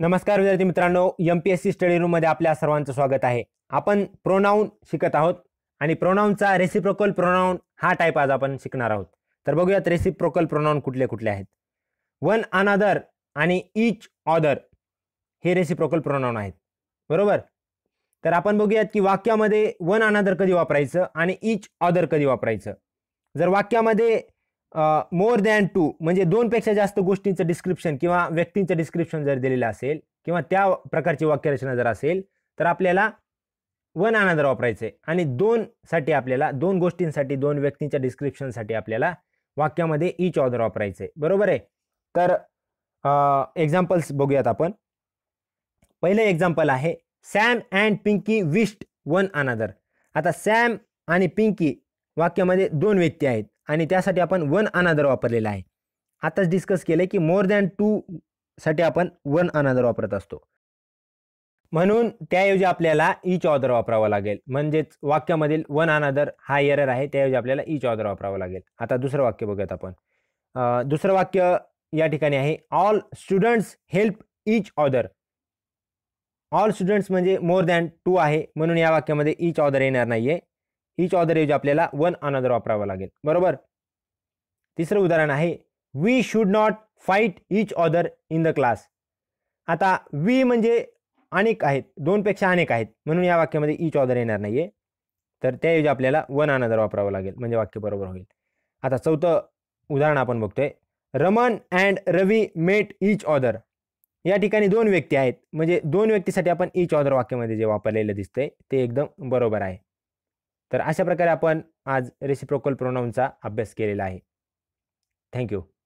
नमस्कार विद्यार्थी मित्रांनो M P S C study रूममध्ये आपल्या सर्वांचं स्वागत आहे आपण प्रोनाऊन शिकत आहोत आणि प्रोनाऊनचा रेसिप्रोकल प्रोनाऊन हा टाईप आज आपण शिकणार आहोत तर बघूयात रेसिप्रोकल प्रोनाऊन कुठले कुठले आहेत वन अनादर आणि इच ऑदर हे रेसिप्रोकल प्रोनाऊन आहेत बरोबर तर आपण बघूयात की वाक्यामध्ये वन अनादर कधी वापरायचं आणि इच ऑदर कधी वापरायचं जर वाक्यामध्ये मोर दॅन टू म्हणजे दोनपेक्षा जास्त गोष्टींचं डिस्क्रिप्शन किंवा व्यक्तींचं डिस्क्रिप्शन जर दिलेलं असेल किंवा त्या प्रकारची वाक्यरचना जर असेल तर आपल्याला वन अनादर वापरायचं आहे आणि दोनसाठी आपल्याला दोन गोष्टींसाठी दोन व्यक्तींच्या डिस्क्रिप्शनसाठी आपल्याला वाक्यामध्ये इच ऑदर वापरायचं आहे बरोबर आहे तर एक्झाम्पल्स बघूयात आपण पहिलं एक्झाम्पल आहे Sam and Pinky wished one another आता सॅम आणि पिंकी वाक्यामध्ये दोन व्यक्ती आहेत आणि त्यासाठी आपण वन अनादर वापरलेला आहे आताच डिस्कस केले की मोर दॅन टू साठी आपण वन अनादर वापरत असतो म्हणून त्याऐवजी आपल्याला इच ऑदर वापरावा लागेल म्हणजेच वाक्यामधील वन अनादर हा एरर आहे त्याऐवजी आपल्याला इच ऑदर वापरावा लागेल आता दुसरं वाक्य बघूयात आपण दुसरं वाक्य या ठिकाणी आहे all students help each other all students म्हणजे मोर दॅन टू आहे म्हणून या वाक्यामध्ये इच ऑदर येणार नाही इच ऑदरऐवजी आपल्याला वन अनदर वापरावं लागेल बरोबर तिसरं उदाहरण आहे we should not fight each other in the class आता वी म्हणजे अनेक आहेत दोनपेक्षा अनेक आहेत म्हणून या वाक्यामध्ये इच ऑदर येणार नाही आहे तर त्याऐवजी आपल्याला वन अनदर वापरावं लागेल म्हणजे वाक्य बरोबर होईल आता चौथं उदाहरण आपण बघतोय Raman and Ravi met each other या ठिकाणी दोन व्यक्ती आहेत म्हणजे दोन व्यक्तीसाठी आपण इच ऑदर वाक्यामध्ये जे वापरलेलं दिसतंय ते एकदम बरोबर आहे तर अशा प्रकारे आपण आज रेसिप्रोकल प्रोनाऊनचा अभ्यास केलेला आहे थँक्यू